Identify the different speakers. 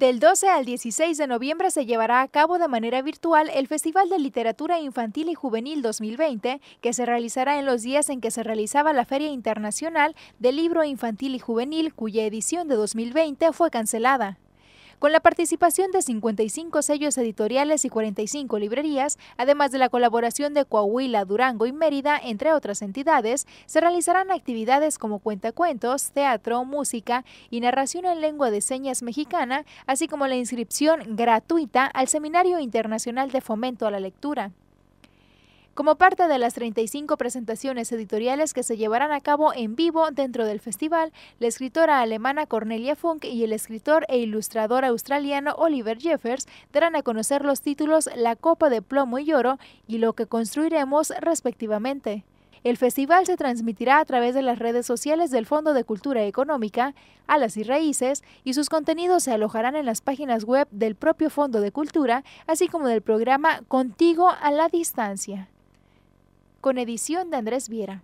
Speaker 1: Del 12 al 16 de noviembre se llevará a cabo de manera virtual el Festival de Literatura Infantil y Juvenil 2020, que se realizará en los días en que se realizaba la Feria Internacional del Libro Infantil y Juvenil, cuya edición de 2020 fue cancelada con la participación de 55 sellos editoriales y 45 librerías, además de la colaboración de Coahuila, Durango y Mérida, entre otras entidades, se realizarán actividades como cuentacuentos, teatro, música y narración en lengua de señas mexicana, así como la inscripción gratuita al Seminario Internacional de Fomento a la Lectura como parte de las 35 presentaciones editoriales que se llevarán a cabo en vivo dentro del festival, la escritora alemana Cornelia Funk y el escritor e ilustrador australiano Oliver Jeffers darán a conocer los títulos La Copa de Plomo y Oro y Lo que construiremos respectivamente. El festival se transmitirá a través de las redes sociales del Fondo de Cultura Económica, Alas y Raíces, y sus contenidos se alojarán en las páginas web del propio Fondo de Cultura, así como del programa Contigo a la Distancia con edición de Andrés Viera.